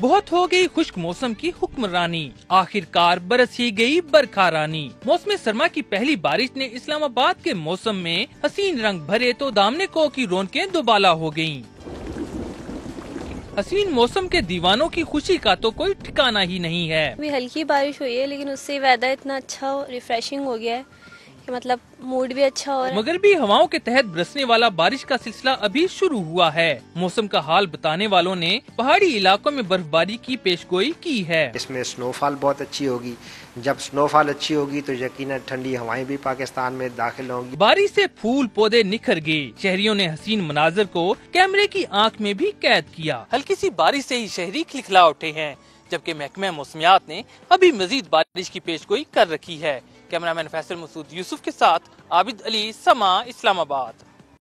बहुत हो गई खुश्क मौसम की हुक्मरानी आखिरकार बरस ही गई बरखा रानी मौसम सरमा की पहली बारिश ने इस्लामाबाद के मौसम में हसीन रंग भरे तो दामने को की रौनकें दोबाला हो गयी हसीन मौसम के दीवानों की खुशी का तो कोई ठिकाना ही नहीं है हल्की बारिश हुई है लेकिन उससे वेदर इतना अच्छा रिफ्रेशिंग हो गया है कि मतलब मूड भी अच्छा हो रहा है मगर भी हवाओं के तहत बरसने वाला बारिश का सिलसिला अभी शुरू हुआ है मौसम का हाल बताने वालों ने पहाड़ी इलाकों में बर्फबारी की पेशगोई की है इसमें स्नोफॉल बहुत अच्छी होगी जब स्नोफॉल अच्छी होगी तो यकीन ठंडी हवाएं भी पाकिस्तान में दाखिल होंगी बारिश ऐसी फूल पौधे निखर गए शहरियों ने हसीन मनाजर को कैमरे की आँख में भी कैद किया हल्की सी बारिश ऐसी ही शहरी खिलखिला उठे हैं जबकि महकमा मौसमियात ने अभी मजीद बारिश की पेशगोई कर रखी है कैमरामैन फैसल मसूद यूसुफ के साथ आबिद अली समा इस्लामाबाद